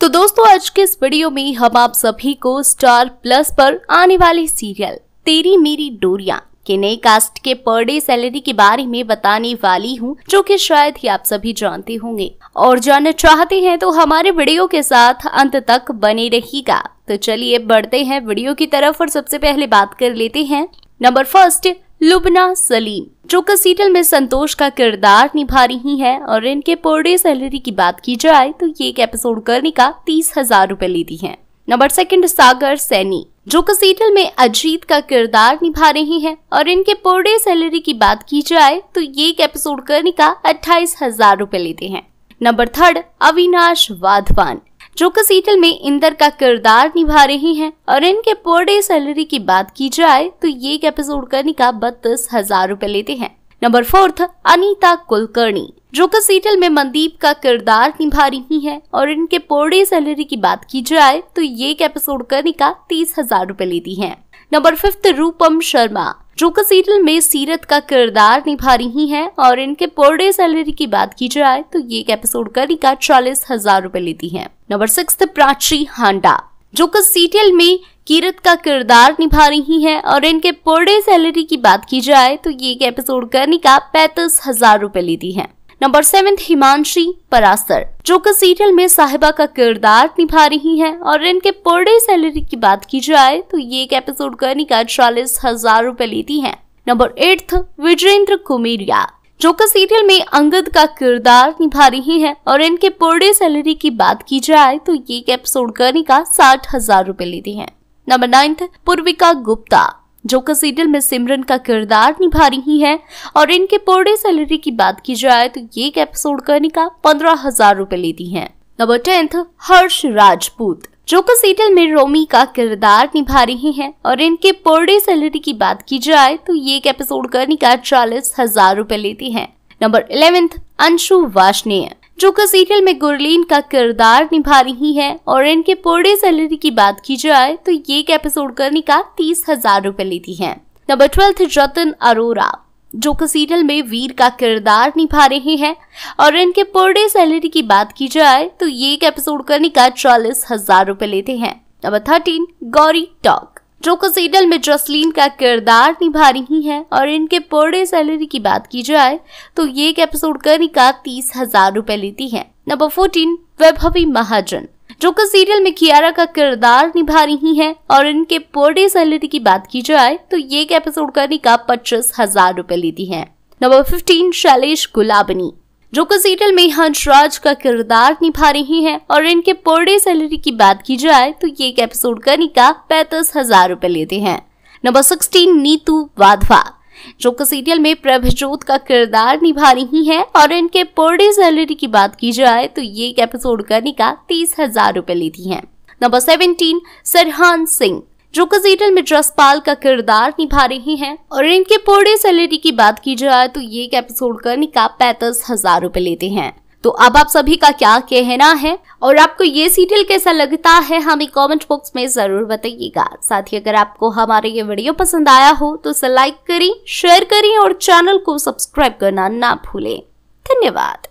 तो दोस्तों आज के इस वीडियो में हम आप सभी को स्टार प्लस पर आने वाले सीरियल तेरी मेरी डोरिया के नए कास्ट के पर डे सैलरी के बारे में बताने वाली हूँ जो कि शायद ही आप सभी जानते होंगे और जानना चाहते हैं तो हमारे वीडियो के साथ अंत तक बने रहिएगा तो चलिए बढ़ते हैं वीडियो की तरफ और सबसे पहले बात कर लेते हैं नंबर फर्स्ट लुबना सलीम जो कसीटल में संतोष का किरदार निभा रही हैं और इनके पर डे सैलरी की बात की जाए तो ये एक एपिसोड करने का तीस हजार रूपए लेती है नंबर सेकंड सागर सैनी जो कसीटल में अजीत का किरदार निभा रही हैं और इनके पर डे सैलरी की बात की जाए तो ये एक एपिसोड करने का अट्ठाईस हजार रूपए लेते हैं नंबर थर्ड अविनाश वाधवान जो कि सीरियल में इंदर का किरदार निभा रही हैं और इनके पर डे सैलरी की बात की जाए तो ये एक एपिसोड करने का बत्तीस हजार रूपए लेते हैं नंबर फोर्थ अनीता कुलकर्णी जो कि में मंदीप का किरदार निभा रही हैं और इनके पर डे सैलरी की बात की जाए तो ये एक एपिसोड करने का तीस हजार रूपए लेती है नंबर फिफ्थ रूपम शर्मा जो कि सीरियल में सीरत का किरदार निभा रही हैं और इनके पर डे सैलरी की बात की जाए तो ये एक एपिसोड का रिका चालीस हजार रूपए लेती है नंबर सिक्स प्राची हांडा जो कि सीरियल में कीरत का किरदार निभा रही हैं और इनके पर डे सैलरी की बात की जाए तो ये एक एपिसोड करने का पैंतीस हजार रूपए लेती है नंबर सेवेंथ हिमांशी परासर जो कि सीरियल में साहिबा का किरदार निभा रही हैं और इनके पर डे सैलरी की बात की जाए तो ये एक एपिसोड करने का चालीस हजार रूपए लेती हैं नंबर एट्थ विजेंद्र कुमेरिया जो कि सीरियल में अंगद का किरदार निभा रही हैं और इनके पर डे सैलरी की बात की जाए तो ये एक एपिसोड करने का साठ हजार रूपए लेती है नंबर नाइन्थ पूर्विका गुप्ता जो कि सीरियल में सिमरन का किरदार निभा रही हैं और इनके पोर्डे डे सैलरी की बात की जाए तो ये एक एपिसोड करने का पंद्रह हजार रूपए लेती है नंबर टेंथ हर्ष राजपूत जो कि सीरियल में रोमी का किरदार निभा रही हैं और इनके पोर्डे डे सैलरी की बात की जाए तो ये एक एपिसोड करने का चालीस हजार रूपए लेती हैं नंबर इलेवेंथ अंशु वाशनेय जो कि सीरियल में गुरलीन का किरदार निभा रही हैं और इनके पूरे सैलरी की बात की जाए तो ये एक एपिसोड करने का तीस हजार रुपए लेती है नंबर ट्वेल्थ रतन अरोरा जो कि सीरियल में वीर का किरदार निभा रहे हैं और इनके पूरे सैलरी की बात की जाए तो ये एक एपिसोड करने का चालीस हजार रुपए लेते हैं नंबर थर्टीन गौरी टॉक जो कसीडल में जसलीन का किरदार निभा रही हैं और इनके पर डे सैलरी की बात की जाए तो ये एक एपिसोड करने का तीस हजार रूपए लेती है नंबर फोर्टीन वैभवी महाजन जो कि सीरियल में कियारा का किरदार निभा रही हैं और इनके पर डे सैलरी की बात की जाए तो ये एक एपिसोड करने का पच्चीस हजार रूपए लेती हैं नंबर फिफ्टीन शैलेश गुलाबनी जो कि सीरियल में हंसराज का किरदार निभा रही हैं और इनके पर डे सैलरी की बात की जाए तो ये एक एपिसोड करने का पैंतीस हजार रूपए लेते हैं नंबर सिक्सटीन नीतू वाधवा जो कि सीरियल में प्रभजोत का किरदार निभा रही हैं और इनके पर डे सैलरी की बात की जाए तो ये एक एपिसोड करने का तीस हजार रूपए लेती हैं नंबर सेवेंटीन सरहान सिंह जो कजीटल में जसपाल का किरदार निभा रही हैं और इनके पोड़े सैलरी की बात की जाए तो ये एक एपिसोड का निकाह पैंतीस हजार रूपए लेते हैं तो अब आप सभी का क्या कहना है और आपको ये सीरियल कैसा लगता है हमें कमेंट बॉक्स में जरूर बताइएगा साथ ही अगर आपको हमारे ये वीडियो पसंद आया हो तो इसे लाइक करें शेयर करें और चैनल को सब्सक्राइब करना ना भूलें धन्यवाद